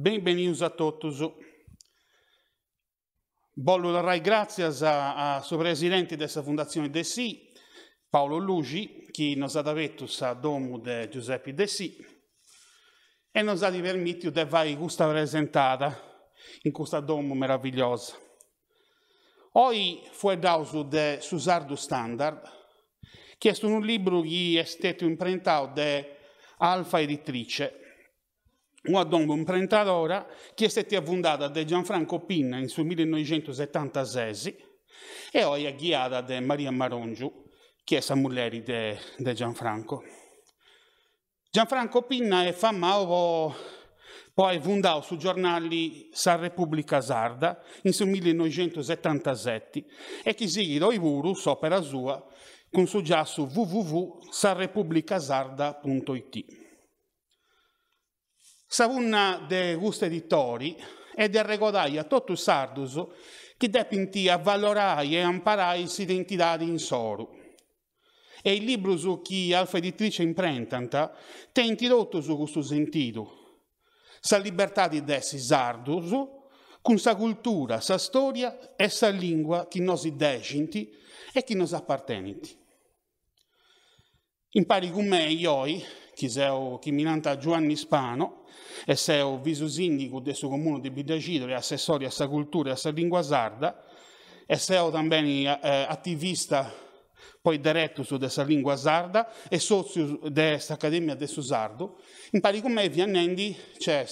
Benvenuti a tutti. Voglio dare grazie al suo presidente della Fondazione De Si, Paolo Lugi, che ci ha dato a domo di Giuseppe De Si e ci ha permesso di fare questa presentata in questa domo meravigliosa. Oggi fu dato di Susardo Standard, che è un libro che è stato imprintato da Alfa Editrice una donna imprenditore che è stata fondata da Gianfranco Pinna nel 1976 e oggi è guidata da Maria Marongiu, che è la moglie di Gianfranco. Gianfranco Pinna è famoso poi fondò su giornali San Repubblica Sarda nel 1977 e che si guidò i Vurus, opera sua, con su già su www.sarrepubblicasarda.it. Savunna de gusto editori e de regodai a tutto sardus che depinti a valorai e amparai s'identità di insoru. E il libro su chi alfa editrice imprentanta te introdotto su questo sentito. Sa libertà di dessi sardus, con sa cultura, sa storia e sa lingua chi nos decinti e chi nos appartenenti. Impari con me, ioi, Chiseo Chiminanta Giovanni Spano, e Seo viso sindico del suo comune di e assessore a sta cultura e a sta lingua sarda, e Seo anche eh, attivista poi diretto su questa lingua sarda e sozio dell'Accademia del Susardo. Impari con me Viannendi c'è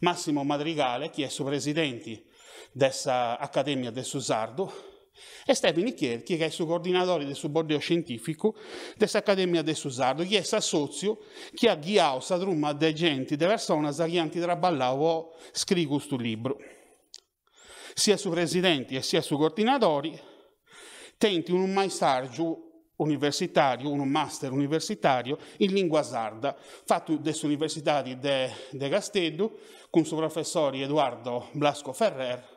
Massimo Madrigale, che è suo presidente dell'Accademia del sardo, e Stefani Chierchi, che è il suo coordinatore del subordio scientifico dell'Accademia del Susardo, che è il socio che ha guiato questa trumma di gente, di persone che hanno traballato scritto questo libro. Sia sui presidenti e sia sui coordinatori, tenti un maestraggio universitario, un master universitario in lingua sarda, fatto dall'Università di de, de Castello, con il suo professore Edoardo Blasco Ferrer,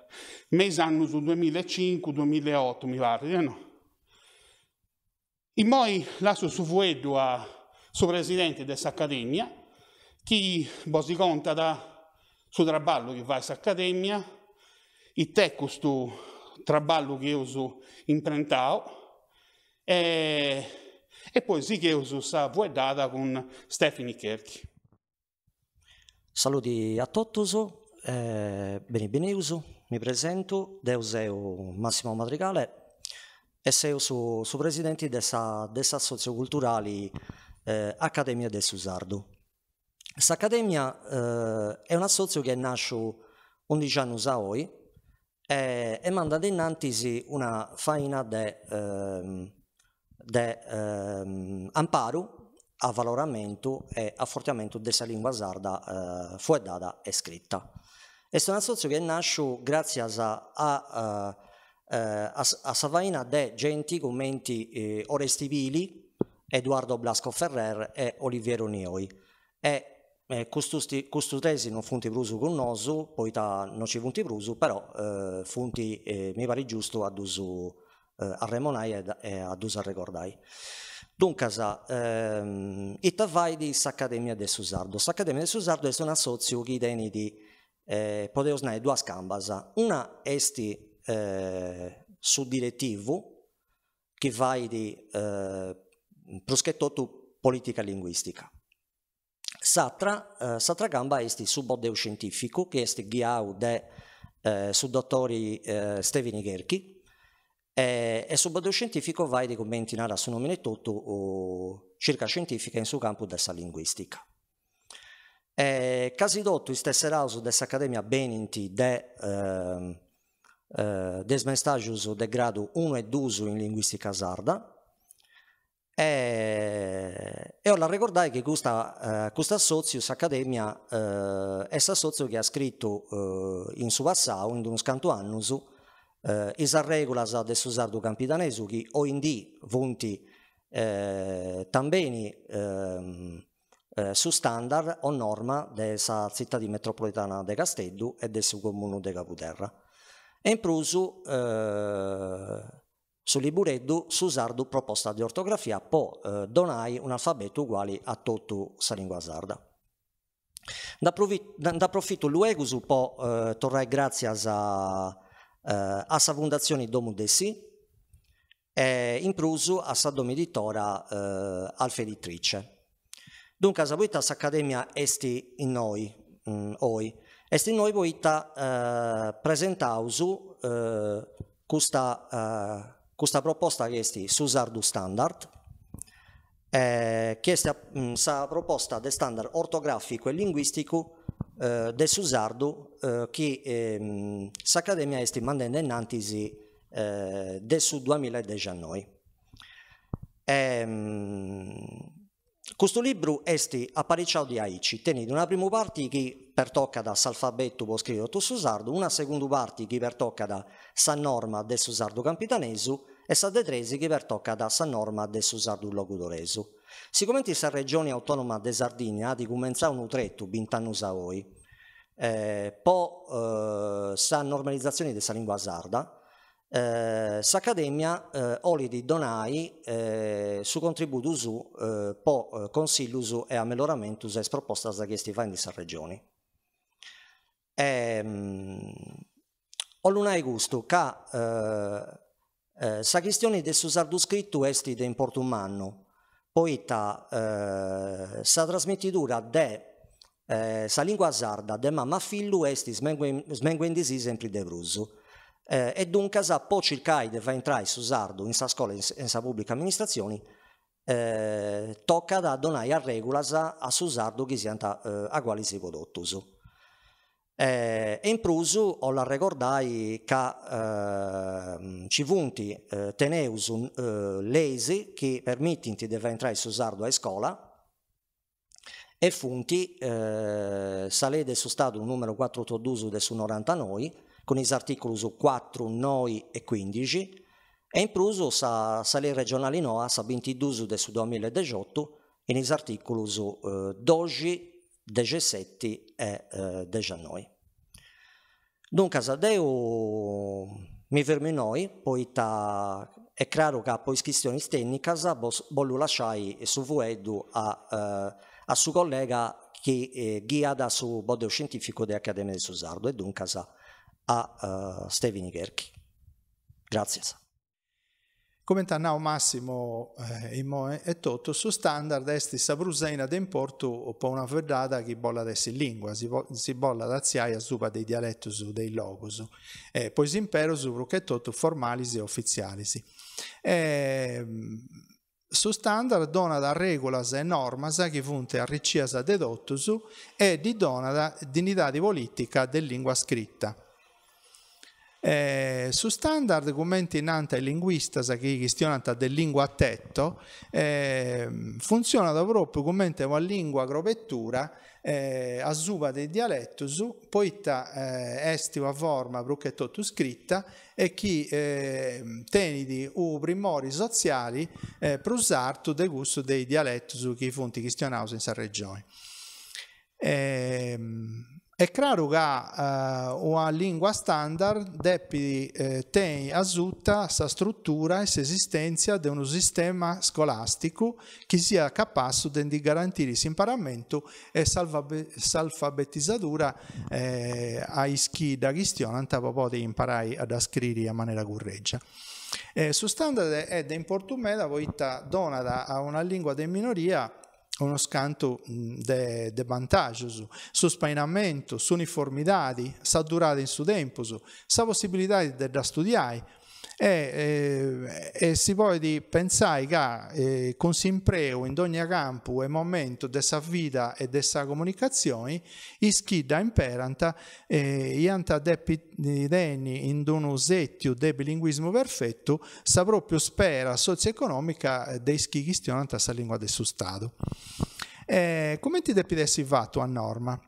Mes annus 2005-2008, mi pare, eh no? E poi lasso su vuedo a sovrasidente dell'Accademia, che si conta da suo traballo che va all'Accademia, e te questo traballo che io so imprentato, e, e poi sì che io so sta vuedata con Stefani Kerchi. Saluti a tutti, eh, bene beneuso, mi presento, Deuseo Massimo Madrigale e sono su, su presidente dessa, dessa socioculturali eh, Accademia del Susardo. Questa accademia eh, è un associo che nasce 11 anni fa oggi e, e manda dinanzi una faina di eh, eh, amparo avvaloramento e affortamento della lingua sarda eh, fuedada e scritta. E sono sozio che nasce grazie a, a, eh, eh, a, a Savaina de genti commenti eh, Oresti Vili, Edoardo Blasco Ferrer e Oliviero Nioi. E questi eh, custusti, custutesi non funti brusu con nosu, poita non ci funti brusu, però eh, funti, eh, mi pare giusto, ad uso eh, a Remonai e, e ad uso a Recordai. Dunque, ehm, ita vai di S'Accademia de Susardo. S'Accademia de Susardo è un assozio che tiene di eh, usare due skambaza. Una è eh, su direttivu che va di eh, proschettotu politica linguistica. Satra, eh, satra gamba esti subodeu scientifico che è ghiau de eh, su dottori eh, Stevini Gherchi, eh, e, e subodeu scientifico va di commentare nara su nomine tutto circa scientifica in suo campo della linguistica. E eh, casi dotto stesseraus dell'Accademia Beninti de eh, eh, des de grado 1 e 2 in linguistica sarda eh, e, e ho la ricordare che questa, eh, questa Sozius Accademia eh, è l'assozio che ha scritto eh, in suo in uno scanto annus, eh, is regola del sardo campidanesu che o in di vonti eh, tambeni eh, eh, su standard o norma della città di metropolitana de Casteddu e del suo comune de Caputerra. E in plus, eh, su Libureddu, su sardu proposta di ortografia può eh, donare un alfabeto uguale a tutta la lingua sarda. Da, profitto l'UEGUSU può eh, tornare grazie a eh, Fondazione Domu Dessi e in plus a questa domeditora eh, alfeditrice. Dunque, a sabuitas l'Accademia esti in noi, mm, oi. Esti in noi voita eh, presentausu eh, questa, eh, questa proposta che esti su Sardu Standard, eh, che esti mh, mm, proposta di standard ortografico e linguistico eh, de Susardu eh, che eh, s'accademia esti mandando innantisi eh, de su 2019. E, mh, ehm, questo libro è apparecciato di aici, tenete una prima parte che per tocca da s'alfabeto può scrivere tutto susardo, una seconda parte che per tocca da San norma del susardo campitanesu e sa detresi che per tocca da San norma del susardo locutoresu. Siccome la regione autonoma di Sardinia di cominciare un utretto bintanno saoi, eh, po' eh, sa normalizzazione della lingua sarda, eh, S'Accademia eh, oli donai eh, su contributo su eh, po eh, consiglio usu e a miglioramento es proposta da chiesti fa in questa regione. E, mh, gusto che eh, sa questione del susardo scritto esti de importumanno, poita eh, sa trasmettidura de eh, sa lingua sarda de mamma fillu esti smenguendisi sempre de brusu. Eh, e dunque sa pochi il CAI deve entrare su Sardo in sa scuola e in, in sa pubblica amministrazione eh, tocca da donare a regola a su Sardo che siano eh, a quali si codottus. Eh, e in plus ho la ricordai che ehm, ci vunti eh, teneus un eh, lesi che permittinti di entrare su Sardo a scuola e funti eh, salede su stato un numero 482 del su 90 noi con gli articoli 4, 9 e 15, e in più sa, sa le regionali NOA, sa 22 del 2018, in gli articoli eh, 12, 17 e eh, 19. Dunque, adesso mi fermo noi, poi ta, è chiaro che poi questioni tecniche voglio lasciare su Vuedu a, eh, a suo collega che eh, guida su bodeo scientifico dell'Accademia di Susardo e dunque sa, a uh, eh, Stevini Gherchi. Grazie. Come now Massimo eh, Imoe e Toto, su standard esti sabrusena den portu o po una verdada che bolla desse lingua, si, si bolla da ziaia suba dei su dei logos, e eh, poi si impero su brucchettotu formalisi e officialisi. Eh, mm, su standard dona da regolas e normas che funte arriccias dedottus e di dona da dignità di politica del lingua scritta eh, su standard commenti innanti linguista sa che questionano del lingua a tetto, eh, funziona da proprio commenti una lingua agrovettura eh, eh a zuba del dialetto, su, poeta eh, estiva forma brucchetto scritta e chi eh, tenidi u primori sociali eh, prusartu del gusto dei dialetti su chi fonti cristianaus in sa regione. Eh, è chiaro che uh, una lingua standard deve eh, tenere questa struttura e l'esistenza di un sistema scolastico che sia capace di garantire l'imparamento e l'alfabetizzatura eh, ai chi da cristiano per poter imparare ad scrivere in maniera correggia. Eh, su standard è di importunità, poiché donata a una lingua di minoria uno scanto mm, de, de vantaggioso. Su spainamento, su uniformità, sa durata in su tempo, sa possibilità da studiare, e, e, eh, e si può pensare che eh, consimpreo in ogni campo e momento della vita e della comunicazione ischida imperanta eh, ianta depideni in un usettiu de bilinguismo perfetto sa proprio spera socio-economica dei schichisti onanta sa lingua del suo stato eh, come ti depidessi fatto a norma?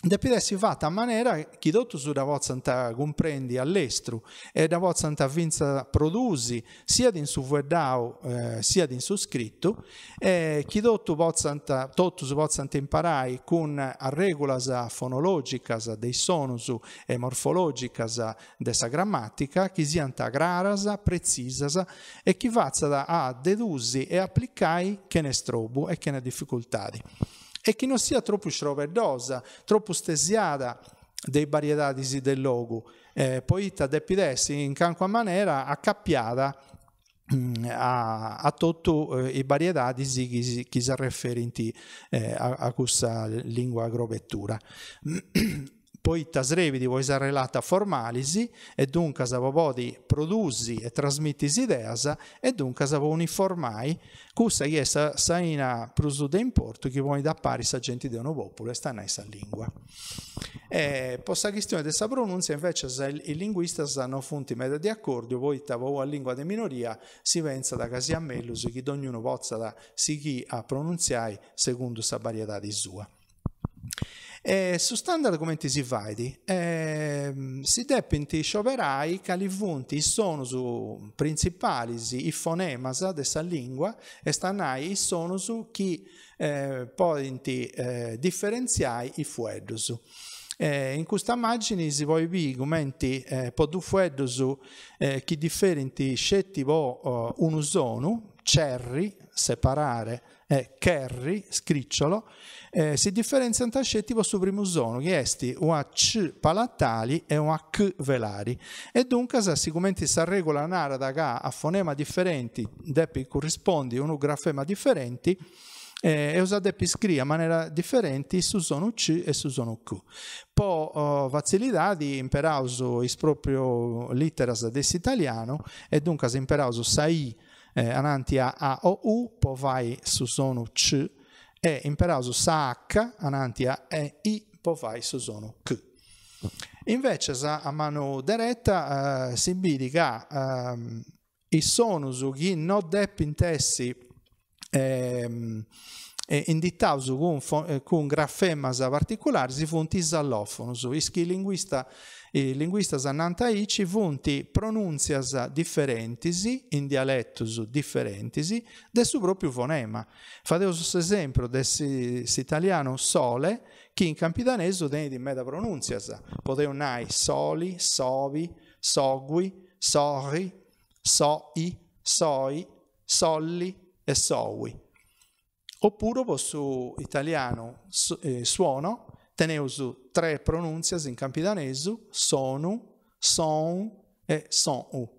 Depiressi fatta a maniera che tutto su da vostra comprendi all'estero e da vostra vinza produsi sia in su verdao eh, sia in su scritto e che tutto, pozzanta, tutto su vostra imparare con regolas fonologicas dei sonus e morfologicas della grammatica che siano graras, precisas e che vazza a dedusi e applicare che ne strobo e che ne difficoltà e che non sia troppo stroverdosa, troppo stesiata dei varietati del logo. Eh, poi tade pidessi in canco a maniera accappiata mm, a, a tutto eh, i varietati chi, chi si riferenti eh, a, a questa lingua agrovettura. poitas revidi vois relata formalisi, e dunque avo bodi produsi e trasmittis ideas, e dunque avo uniformai, cussa iesa saina prusude in porto, che vuoi da pari a genti uno popolo, e sta nessa lingua. E, posta questione dessa pronuncia, invece, se i linguisti hanno funti meda di accordo, voita vo a lingua de minoria, si venza da casi a mellus, che ognuno vozza da si chi a pronunziai secondo sa varietà di sua. E su standard come ti si vedi? Eh, si depinti scioperai che gli fonti sono su principali i fonemi di lingua e stanai sono su chi eh, poi eh, differenziai i fuedosu. Eh, in questa immagine si può vedere come eh, podu fuedosu eh, chi differenti scetti po' uh, eh, uno sono cerri, separare, e kerri, scricciolo, eh, si differenziano tra scettivo sovrimusono, che esti un c palatali e un c velari. E dunque, se sicuramente si regola narada che a fonema differenti, deppi corrispondi a un grafema differenti, eh, e usate piscria in maniera differenti su sono C e su sono Q. Poi oh, vazzilidadi imperauso is proprio letteras des italiano e dunque imperauso sai eh, ananti a po AOU, su sono C e Imperausus AH, Anantia EI, su sono K. Invece a mano diretta eh, si indica eh, i su chi no dep deppintessi ehm, eh, indittauso cun, eh, cun grafemas particulares funti isallofonos. Ischi linguista, eh, linguistas annantaici funti pronunzias differentisi, in dialectus differentisi, del suo proprio fonema. questo esempio dell'italiano sole, che in campidanese tiene di meta pronunzias. Poteu nai soli, sovi, sogui, sorri, soi, soi, solli e sowi. Oppure su italiano su, eh, suono, teneusu tre pronunzias in campidanese, sono, son e sonu.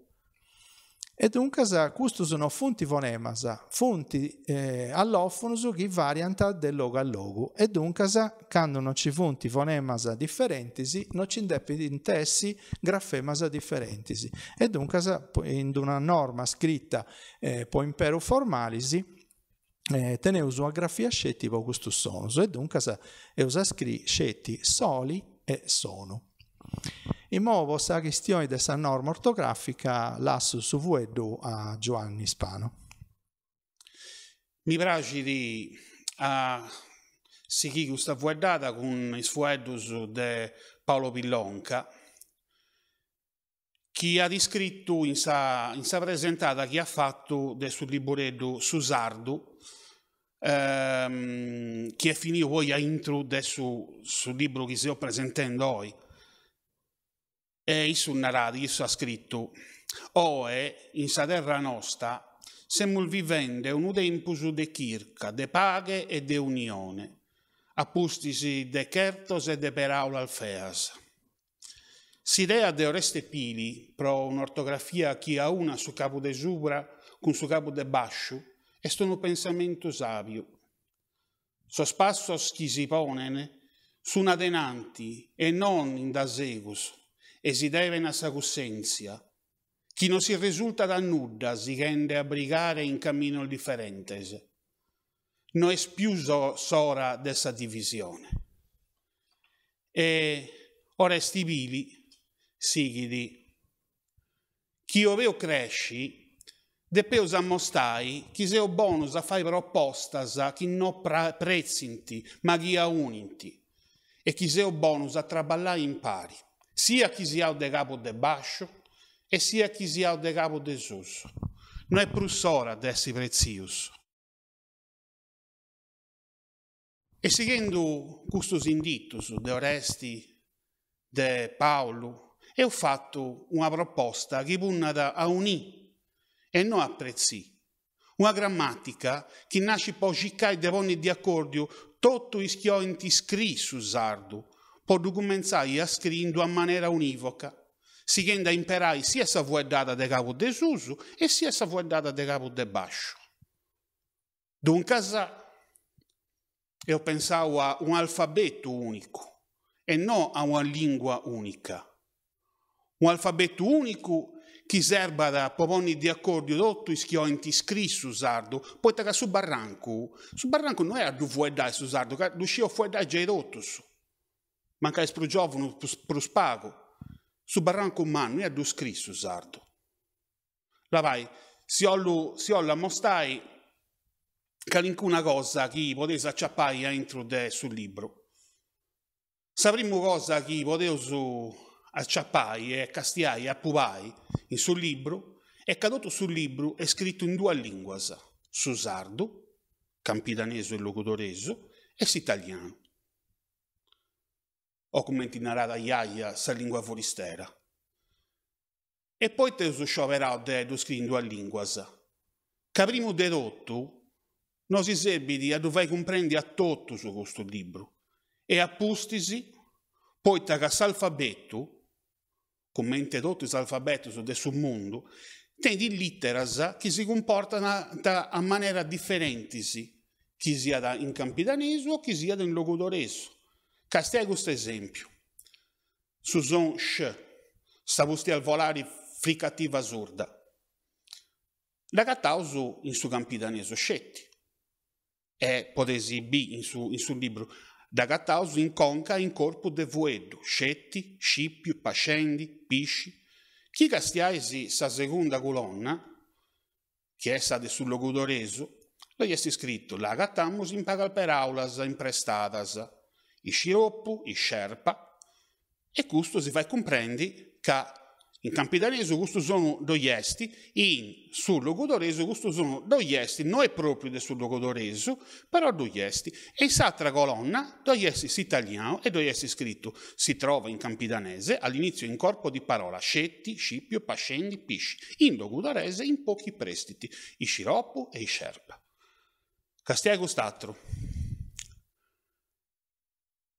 E dunque questo sono fonti fonemas, fonti eh, allofonos che varianta del logo al logo. E dunque quando non ci fonti fonemas differentisi, non ci independentessi grafemas differentisi. E dunque in una norma scritta eh, po impero formalisi, eh, teneus una grafia scetti Augustus Sonus e dunque eus a scri scetti soli e sono. In modo sa questione della norma ortografica lasso su vuedo a Giovanni Spano. Mi piace di a seguire questa vuedata con il fuedus de Paolo Pillonca chi ha descritto in sa, in sa presentata chi ha fatto del suo libretto liboretto Susardu ehm, che finì poi a intrude sul su libro che sto presentando oggi. E su narrati, ha scritto, Oe, oh, in sa terra nostra, siamo vivendo un tempus de circa, de paghe e de unione, appustisi de chertos e de peraula alfeas. si S'idea de Oreste Pili, pro un'ortografia che ha una su capo de subra, con su capo de bascio, e sono pensamento savio. So Sospasso schisiponene, una denanti e non in dasegus, esidere na sacussentia. Chi non si risulta da nuda si rende a brigare in cammino differentes. Non è più sora dessa divisione. E oresti vili, sigidi. Chi oveo cresci, Depeus ammostai, chi seo bonus a fai propostasa, chi no prezzinti, ma ghia uninti. E chi seo bonus a traballai impari, sia chi sia de capo de bascio, e sia chi sia de capo de susso. Non è prussora ad essi prezioso. E seguendo custos indictus de Oresti, de Paolo, ho fatto una proposta che punna a unire e non apprezzi. Una grammatica che nasce poi ciccai devoni di accordio tutto ischiointi scri su sardo, può documentare a scrindo in maniera univoca, seguendo a imparare sia sa vuedata de capo de suso e sia sa vuedata de capo de bascio. Dunque, io pensavo a un alfabeto unico e non a una lingua unica. Un alfabeto unico chi serbara poponi di accordi rotto ischiò in tiscri su sardo, poi taca su barranco. Su barranco non era due fuori dai su sardo, riuscì fuori dai già rotto su. Manca spruggiovano pro spago. Su barranco umano era du scri su sardo. La vai, si ollo, si ollo mostai qualincuna cosa che potesse acciappare dentro del sul libro. Sapremmo cosa che potesse a Ciapai e a Castiai e a Puvai, in sul libro, è caduto sul libro e scritto in due lingue, su sardo, campidaneso e logodoreso, e italiano. O come intinarà iaia sa lingua foristera. E poi te su scioverà dedo scritto in due lingue, Caprimo avremo dedotto non si sebbi a dove comprendi a tutto su questo libro e appustisi, poi tagas alfabeto commenterotto alfabeto del suo mondo, tende litteras che si comportano a maniera differente, che sia in campidanese o che sia in logodoreso. Castego questo esempio. Suson sh, stavusti al volare fricativa sorda. La catauso in su campidanese scetti. E potesi B in su, in su libro. Da Gattaus in Conca in corpo de vuedo, Scetti, scippi, Pascendi, Pisci. Chi castiaisi sa seconda colonna, che è stata sul Logodoreso, lo gli è scritto la Gattamus impaga per aulas imprestadas, i sciroppo, i scerpa, e questo si fa comprendi che in Campidaneso questo sono doiesti, in sul Logodoreso questo sono doiesti, non è proprio del sul Logodoreso, però doiesti. E in altra colonna, doiesti italiano e doiesti scritto, si trova in Campidanese all'inizio in corpo di parola scetti, scipio, pascendi, pisci, in Logodorese in pochi prestiti, i sciroppo e i scerpa. Castia Gustattro.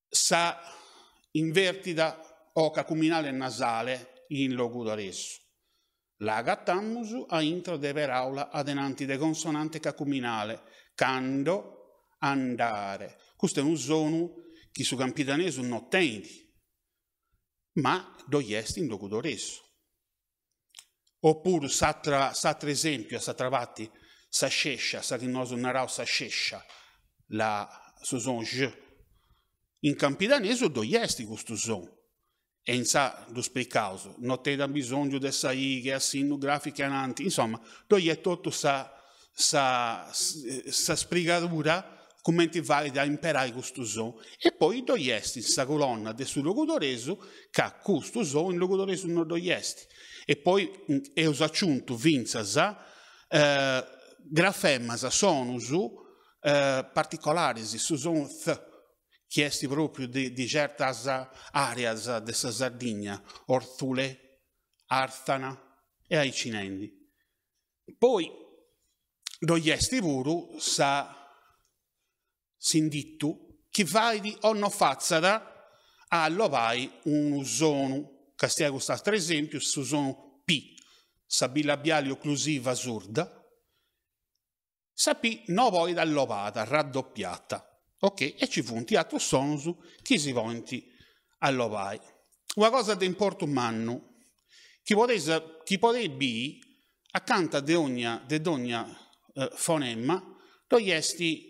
Sa invertida oca cuminale nasale in logudaresu. La tammusu a intra de aula adenanti de consonante cacuminale, cando, andare. Questo è un zonu che su campidanesu non tendi, ma doiesti in logudaresu. Oppure, s'altra esempio, sa s'atravatti, s'ascescia, s'arinosu narau scescia, la su zon j. In campidanesu doiesti questo zonu e in sa lo sprecaso, non te da bisogno di saighe, assino grafiche ananti, insomma, tu è tutto sa, sa, sa spregatura come ti vale da imparare questo son. E poi doiesti questa colonna del suo logodoreso che a questo son in logodoreso non doiesti. E poi è usacciunto vinzasa eh, grafemmasa sonusu eh, particolari, su son th chiesti proprio di, di certe aree della Sardegna, Ortule, Artana e ai Cinendi. Poi, do chiesti pure sa sindittu chi vai di onno fazzada allo vai un usono, castiago sta tre esempio, su usono P, sabilabiale occlusiva surda, sapì no voi dall'ovata, raddoppiata ok? E ci fu un teatro sonsu che si conti all'ovai. Una cosa di importo manno, che potesse, che potrebbe, accanto ad ogni, ad ogni eh, fonemma, togliesti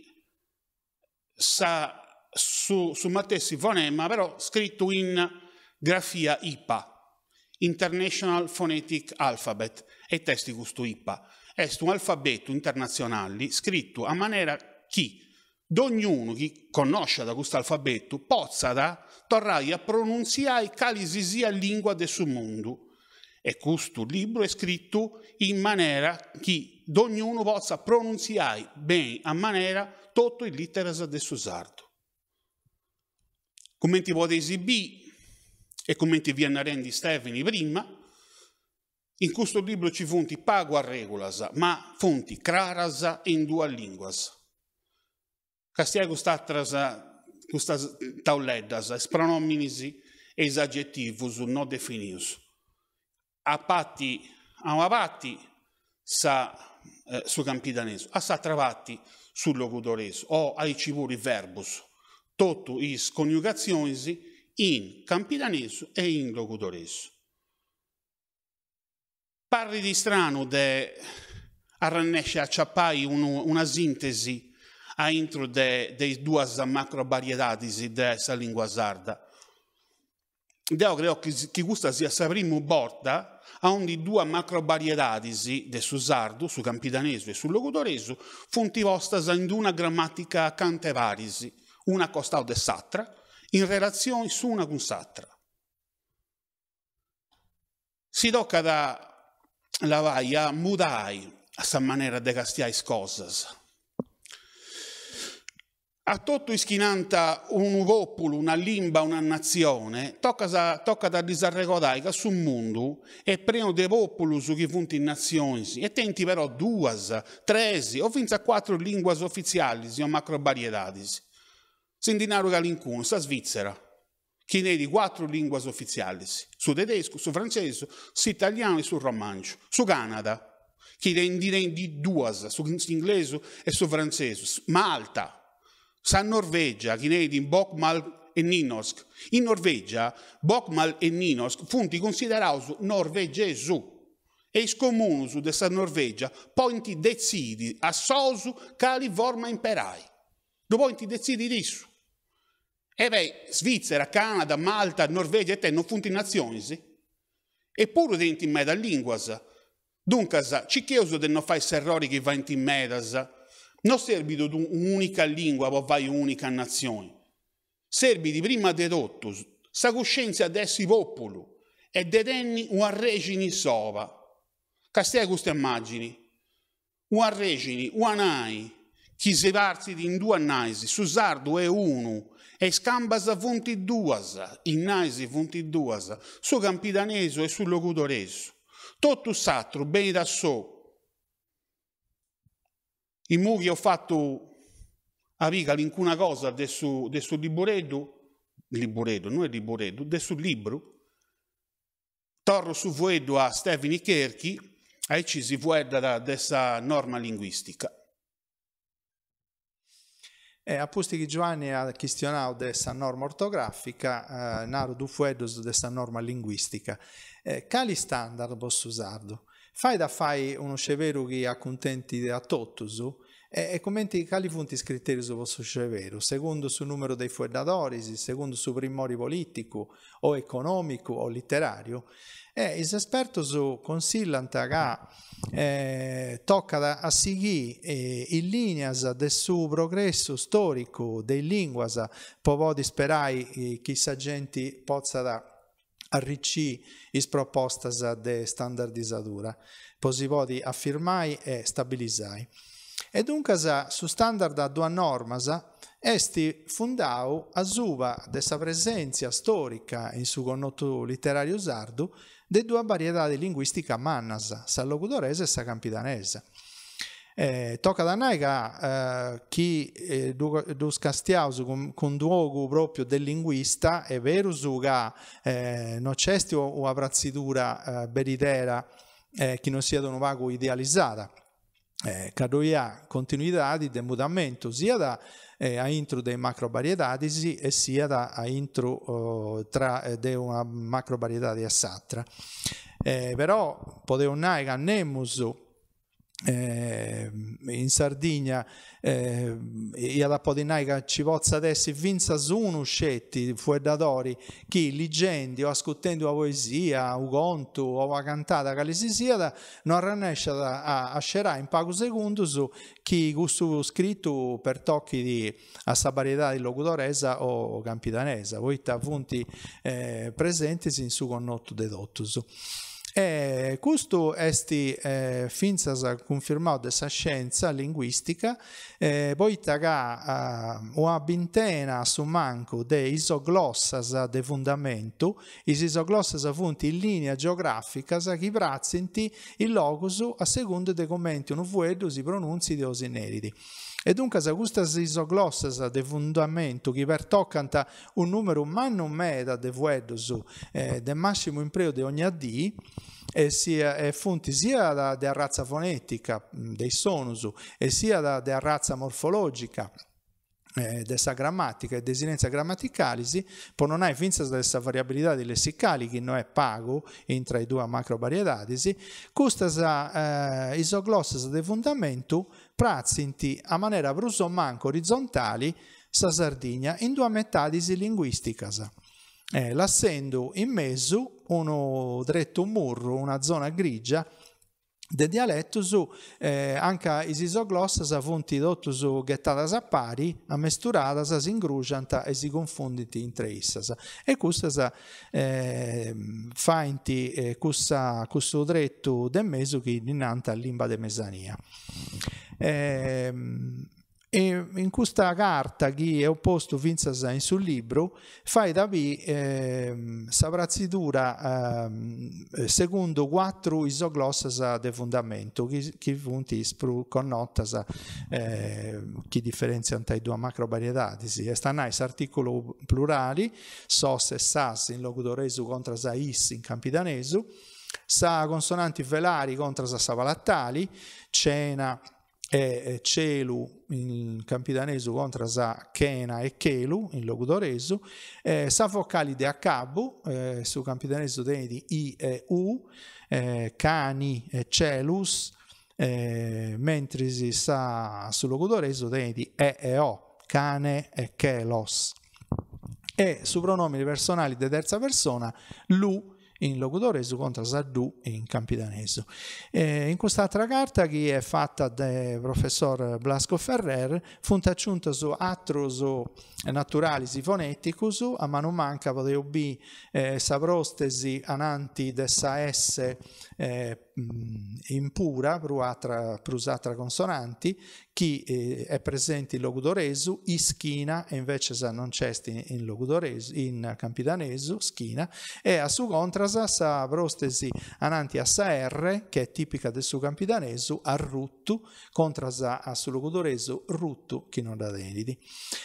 sa, su, su matessi fonema, però scritto in grafia IPA, International Phonetic Alphabet, e testi custo IPA. È un alfabeto internazionale scritto a maniera chi d'ognuno che conosce da questo alfabeto possa da tornare a pronunziare qualsiasi lingua del suo mondo. E questo libro è scritto in maniera che ognuno possa pronunziare bene, a maniera, tutto il litteras del suo sardo. Come ti vuoi esibire e come ti viene rendi Stefani prima, in questo libro ci fonti pago a regolas, ma fonti claras in due linguas. Castia gustatras, gustas tauleddas, es pronominis eis adjectivus non definius. Apatti, amabatti, sa eh, su campidanesu, a sa travati sul locudoresu, o ai civuri verbus, totu is coniugationis in campidanesu e in locudoresu. Parli di strano de arrannesce ciappai una sintesi a dentro de, de duas macrobariedades dessa linguazzarda. Io credo che gusta sia la prima a onde due macrobariedades del sardo, su campidanese e sul logodoreso, furono poste in una grammatica cantevarisi, una costau de satra, in relazione su una con satra. Si tocca da la vaia mudai a sa maniera de castiais cosas. A tutto ischinanta un popolo, una limba, una nazione, tocca, tocca da disarregolare che sul mondo è pieno di popoli su che punti in nazioni, e tenti però due, tre o fino a quattro lingue ufficiali o macrobarietati. Sin denaro galincuno, sta Svizzera, che ne di quattro lingue ufficiali, su tedesco, su francese, su italiano e su romancio, su Canada, che ne di due, su inglese e su francese, Malta, San Norvegia, Kineidin, Bokmal e Ninosk. In Norvegia Bokmal e Ninosk furono considerati norvegesi e scomunusu de San Norvegia pointi decidi a sosu cali vorma imperai. Dopo ti decidi di su. E beh, Svizzera, Canada, Malta, Norvegia e te non funti nazioni, eppure dentro in meda linguas. Dunque, ci chiedo di non fare errori che va in medas non servito un'unica lingua per fare un'unica nazione. Serviti prima di tutto sa coscienza adesso i popoli e detenni un regini sova. Castiglia queste immagini. Un regini, un nai, chi si parti in due naisi, su sardo è uno, e scambas a 22, in naisi 22, su campidaneso e sul locutoreso. Tutto s'altro, bene da so, in Mughi ho fatto a riga alcuna cosa del suo, del suo libureddo, libureddo, non è libureddo, del suo libro. Torno su voedo a Stevini Cherchi a incisi voedo da questa norma linguistica. E eh, a posto che Giovanni ha questionato questa norma ortografica, eh, naro du fuedos questa norma linguistica. Eh, cali standard posso usarlo? Fai da fai uno sceveru che accontenti a tottusu e, e commenti quali punti scritteri su vostro sceveru, secondo sul numero dei fueddatorisi, secondo sul primori politico o economico o letterario. E gli esperto su consigliano che eh, tocca a seguire eh, in linea del suo progresso storico dei linguas, può disperare eh, che questa gente possa da arricchì isproposta de standardizzatura, posivodi affermai e stabilizzai. E dunque su standard a due normasa esti fundau a suva dessa presenza storica in su connotto letterario sardo de due varietà di linguistica mannasa, sa logudorese e sa campidanese. Eh, tocca da Naiga eh, chi eh, du scastiaus con, con duogu proprio del linguista e verusuga eh, non c'è una abrazzidura eh, beridera eh, chi non sia da un vago idealizzata. Eh, cadoia continuità di demutamento sia da eh, a intro dei macro e sia da a intro oh, tra eh, de una macro varietà di assatra. Eh, però potevo naiga nemusu eh, in Sardegna eh, e alla Podinaica ci pozza adesso vinza su uno scetti fueddatori che leggendo o ascoltando la poesia o conto o la cantata che si sia non riesce a, a in poco secondo su chi questo scritto per tocchi di questa varietà di locutoresa o campidanesa voi appunti eh, presenti in su connotto dedotto su. E eh, questo esti eh, finza confermato della scienza linguistica, eh, poiché ha eh, una vintena su manco di isoglossas di fondamento, i isoglossas fonti in linea geografica che prazzenti il logos a seconda dei commenti non vuoi si pronunzi di osinelidi. E dunque se questa isoglossa de fondamento che per toccanta un numero manno meda de vuedosu eh, del massimo impreo di ogni AD e sia è fonti sia della razza fonetica mm, dei sonusu e sia della razza morfologica eh, dessa grammatica e desinenza grammaticalisi, por non hai finza dessa variabilità lessicali che non è pago intra i due macrovariedadis, custas eh, isoglossas de fundamento prazinti a maniera manco orizzontali sa Sardigna in due metadis linguisticas. Eh, lassendo in mezzo uno dretto murro, una zona grigia, de dialetto su eh, anche isisoglossas avunti dotto su gettadas a pari, a mesturadas, a singrugianta e si confonditi in treissas. E questa eh, fa in ti eh, questa, questo dretto del meso che dinanta all'imba de mesania. Eh, e in questa carta che è opposto a Zain sul libro, fai da vi eh, sabrazidura eh, secondo quattro isoglossas di fondamento, che, punti spru connotas, eh, che differenziano tra i due macro varietà. E stanais articolo plurali, sos e sas in locutoresu contra sa is in campidanesu, sa consonanti velari contra sa savalattali, cena e Celu in Campidanesu Sa Chena e Chelu in Logudoresu, eh, sa vocalide a Cabu eh, su Campidanesu tenedi I e U, eh, Cani e Celus, eh, mentre si sa su Logudoresu tenedi E e O, Cane e Chelos. E su pronomi personali di terza persona, Lu in Locutoresu contro Sardu in Campidanesu. Eh, in quest'altra carta che è fatta dal professor Blasco Ferrer funt aggiunto su attrosu naturalis foneticus a mano manca poteo b eh, saprostesi ananti dessa s eh, impura, pruatra, prusatra consonanti, chi eh, è presente in Logudoresu, ischina, e invece sa non c'è in, in, in campidanesu, schina, e a su contra casa sa vrostesi ananti a saerre, che è tipica del suo campidanesu, a ruttu, contra sa a sulugudoresu, ruttu, chi non da denidi.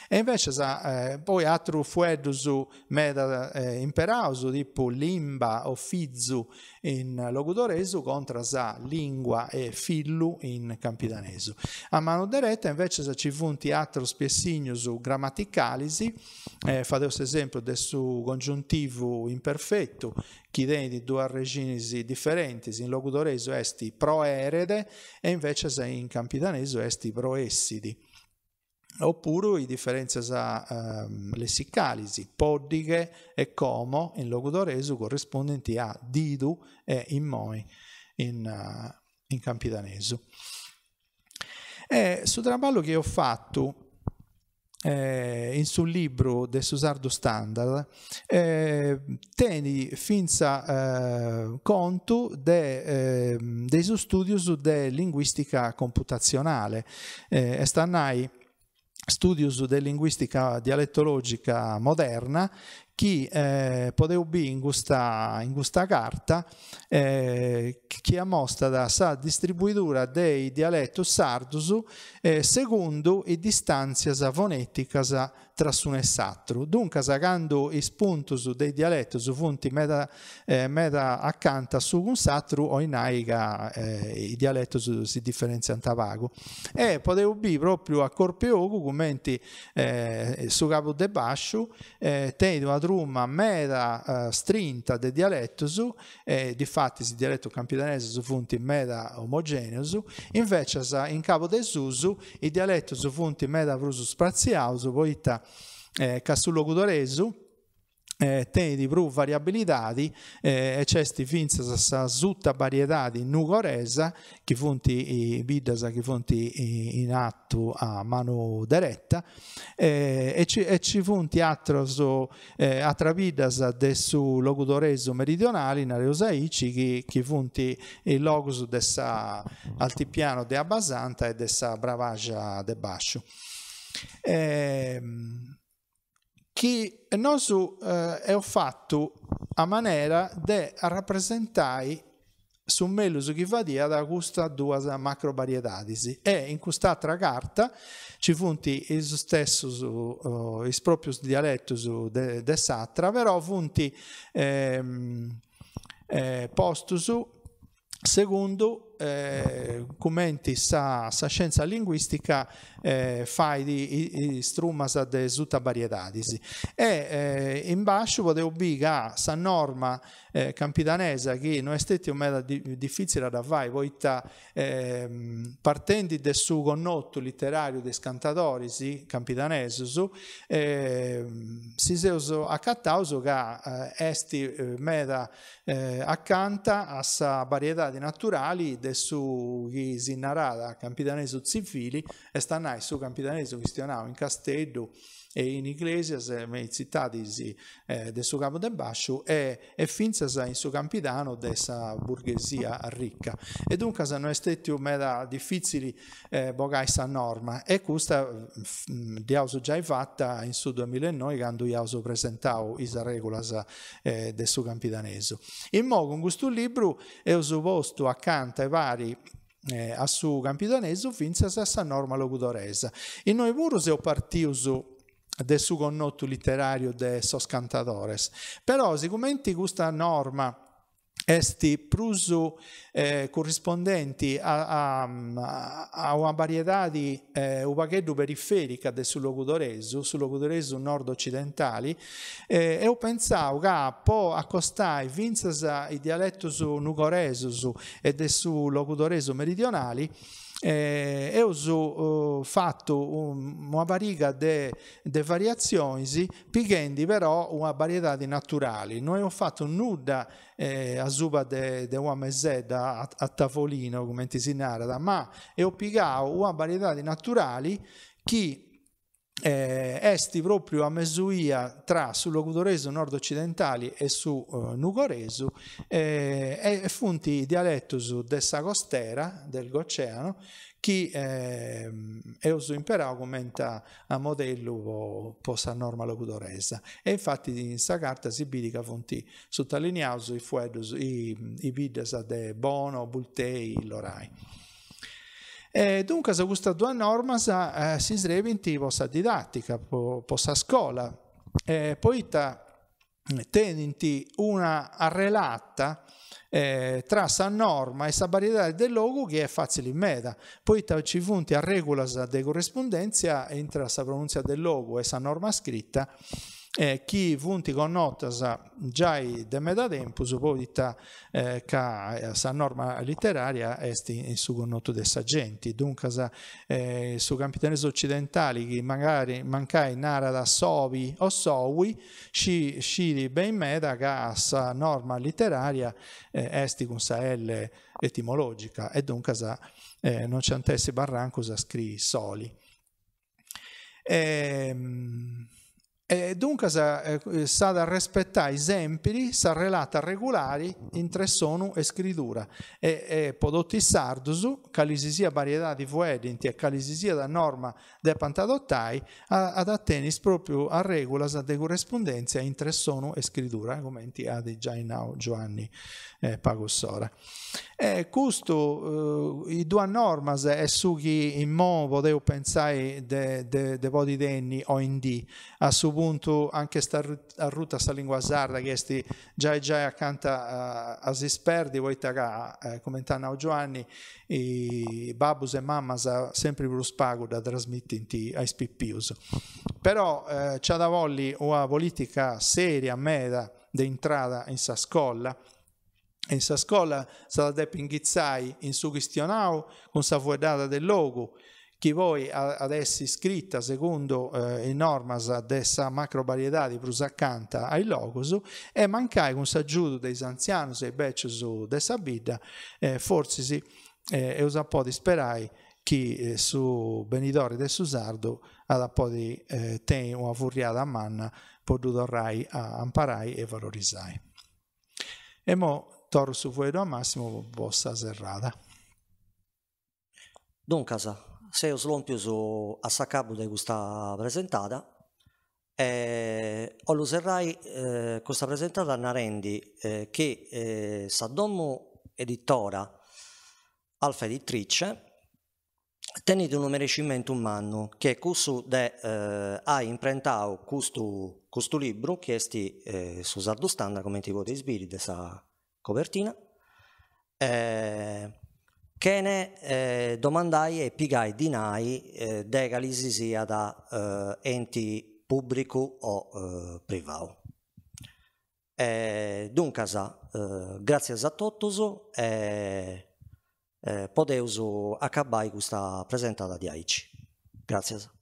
E invece sa, eh, poi atru fuedusu meda eh, imperausu, tipo limba o fizzu in logudoresu, contra sa lingua e fillu in campidanesu. A mano deretta invece sa civunti atro spessignusu grammaticalisi, eh, fate esempio del suo congiuntivo imperfetto, Chideni di due regini differenti, in locutoreso esti proerede e invece se in campitaneso esti proessidi. Oppure i differenze sa ehm, lessicalisi, poddiche e como in locutoreso corrispondenti a didu e immoi in, uh, in campitaneso. E su traballo che ho fatto eh, in sul libro del Susardo Standard, eh, teni finza eh, conto de, eh, dei suoi studi di linguistica computazionale. Eh, estannai studios di linguistica dialettologica moderna chi eh, podeu bi in questa, in questa carta eh, è ammosta da sa distribuitura dei dialetti sardusu eh, secondo e distanzia fonetica e sattru. Dunque, sagando su dei dialectos vunti meta, eh, meta accanta su un sattru o in aiga eh, i dialectos si differenziano tavago. E potevo bi proprio a corpeogu commenti eh, su capo de bascio, eh, tendo una drumma meta eh, strinta dialetto dialectos, eh, di fatti il dialetto campidanese su fonti meta omogeneus, invece in capo de susu i su fonti meta brusus praziaus, poita eh, Castello eh, teni di più variabilità eh, e cesti finza sa tutta varietà di nucoresa che fonti bidasa che fonti in atto a mano diretta eh, e, ci, e ci fonti altro so, eh, altra bidasa del suo locutoreso meridionale in areosaici che, che fonti il locus dessa altipiano de abbasanta e dessa bravagia de bascio eh, che nosu eh, è fatto a maniera di rappresentare su mellus che va via da questa due macro varietadisi e in quest'altra carta ci funti il stesso uh, eh, il proprio dialetto de, de Satra però funti ehm, eh, su secondo eh, commenti sa, sa scienza linguistica eh, fai di strummas de sutta variedadis e eh, in bascio volevo biga sa norma eh, campidanesa che non è stata un di, difficile da vai voita eh, partendo del suo connotto letterario dei scantatorisi campidanesus eh, si seuso accattauso che esti meda eh, accanta a sa varietà naturali su chi si narrava a Campidanesu Zinfili e stanai su Campidanesu Cristianao in Casteddu e in inglese siamo citati eh, eh del suo capo del basso e, e finza il suo campidano della borghesia ricca. E dunque se non sono stati meda difficili eh, questa norma e questa mm, di l'abbiamo già fatta in su 2009 quando io abbiamo presentato questa regola eh, del suo campidanese. In mo con questo libro è ho posto accanto ai vari eh, a su campidanese finza stessa norma locutoresa. in noi pure siamo partiti del suo connotto letterario de sos cantadores. Però, sicuramente questa norma esti prusu eh, corrispondenti a, a, a, una varietà di eh, ubacheddu periferica del sullocudoresu, sullocudoresu nord occidentale eh, e ho pensato che può accostare il dialetto dialettus nucoresus e del sullocudoresu meridionali eh, e ho eh, fatto un, una variega di variazioni pigliando però una varietà di naturali non ho fatto nulla eh, a zuba di una mezzetta a, tavolino come ti si narra ma ho pigliato una varietà di naturali che eh, esti proprio a Mesuia tra sul Logudoresu nord-occidentali e su eh, Nugoresu eh, e funti dialectus de sa costera del Goceano chi eh, è uso imperao commenta a modello possa norma locutoresa e infatti in questa carta si bidica fonti sottolineaus i fuedus i, i vidas de bono bultei lorai e eh, dunque, za questa due norma eh, si srebbe in tivosa didattica, po, possa scuola. E eh, poi ta, una relata eh, tra la norma e la varietà del logo che è facile in meta. Poi ci funti a regola di corrispondenza tra la pronuncia del logo e la norma scritta eh, chi vunti con connottasa già de su povita eh, ca eh, sa norma letteraria est in su connotto de sagenti dunque eh, su campitanes occidentali che magari mancai nara da sovi o sovi sci sciri ben meda ca sa norma letteraria eh, esti con sa L etimologica e dunque eh, non c'antesse barranco sa scrivi soli ehm, e e eh, dunque sa eh, da rispettare i tempi, sta relata regolari in tre sono e scrittura. E, e prodotti sardusu, calisisia si sia varietà di voedinti e calisisia da norma de pantadottai, ad attenis proprio a regula sa de corrispondenza in tre sono e scrittura, commenti a di già in now Giovanni eh, Pagossora. E questo, eh, i due normas è su chi in mo volevo pensare de, de, de, de o in di, a su punto appunto anche sta a ruta sta lingua sarda che sti già e già accanto eh, a, a Sisperdi voi taga eh, commentano Giovanni i babus e mamma sempre per spago da trasmettinti ai spippius però eh, c'è da volli una politica seria meda d'entrata in sa scolla in sa scuola sarà depinghizzai in su questionau con sa fuedata del logo chi voi ad essi iscritta secondo eh, in normas ad essa macro varietà di prusaccanta ai logos e mancai con s'aggiudo dei anzianos e beccio su dessa vita eh, forse si eh, e usa un po' di sperai che eh, su Benidori del Susardo ad un po' di eh, tem una furriata a manna potutorrai a imparai e valorizzai e mo torno su Fuedo a Massimo vostra serrata Dunque, Seo Slompius a Saccabu di questa presentata eh, ho l'userai eh, questa presentata Narendi eh, che eh, Saddomu editora alfa editrice tenete un merecimento umano che è questo de eh, ha imprentato questo, questo libro che eh, su Sardo Standa come ti di sbirri questa copertina eh, Chene eh, domandai e pigai dinai eh, degali si sia da eh, enti pubblico o eh, privato. Eh, dunque, eh, grazie a tutti e eh, eh, acabare questa presentata di Aici. Grazie.